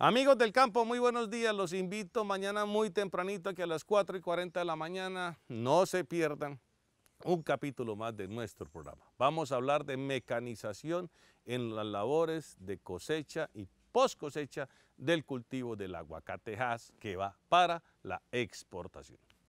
Amigos del campo, muy buenos días. Los invito mañana muy tempranito, que a las 4 y 40 de la mañana no se pierdan un capítulo más de nuestro programa. Vamos a hablar de mecanización en las labores de cosecha y post cosecha del cultivo del aguacatejas que va para la exportación.